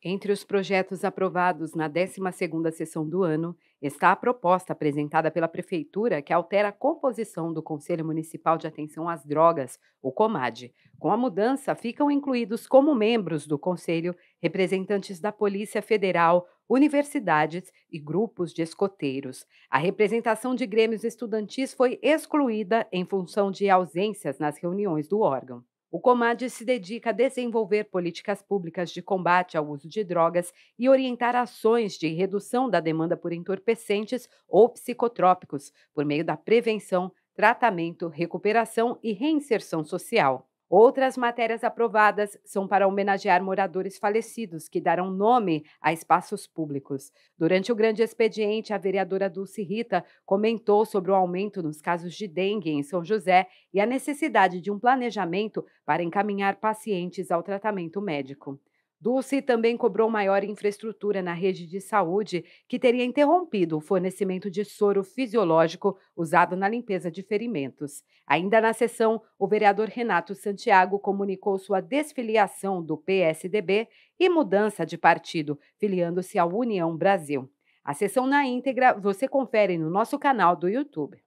Entre os projetos aprovados na 12ª sessão do ano, está a proposta apresentada pela prefeitura que altera a composição do Conselho Municipal de Atenção às Drogas, o COMAD. Com a mudança, ficam incluídos como membros do conselho representantes da Polícia Federal, universidades e grupos de escoteiros. A representação de grêmios estudantis foi excluída em função de ausências nas reuniões do órgão. O Comad se dedica a desenvolver políticas públicas de combate ao uso de drogas e orientar ações de redução da demanda por entorpecentes ou psicotrópicos, por meio da prevenção, tratamento, recuperação e reinserção social. Outras matérias aprovadas são para homenagear moradores falecidos que darão nome a espaços públicos. Durante o grande expediente, a vereadora Dulce Rita comentou sobre o aumento nos casos de dengue em São José e a necessidade de um planejamento para encaminhar pacientes ao tratamento médico. Dulce também cobrou maior infraestrutura na rede de saúde, que teria interrompido o fornecimento de soro fisiológico usado na limpeza de ferimentos. Ainda na sessão, o vereador Renato Santiago comunicou sua desfiliação do PSDB e mudança de partido, filiando-se ao União Brasil. A sessão na íntegra você confere no nosso canal do YouTube.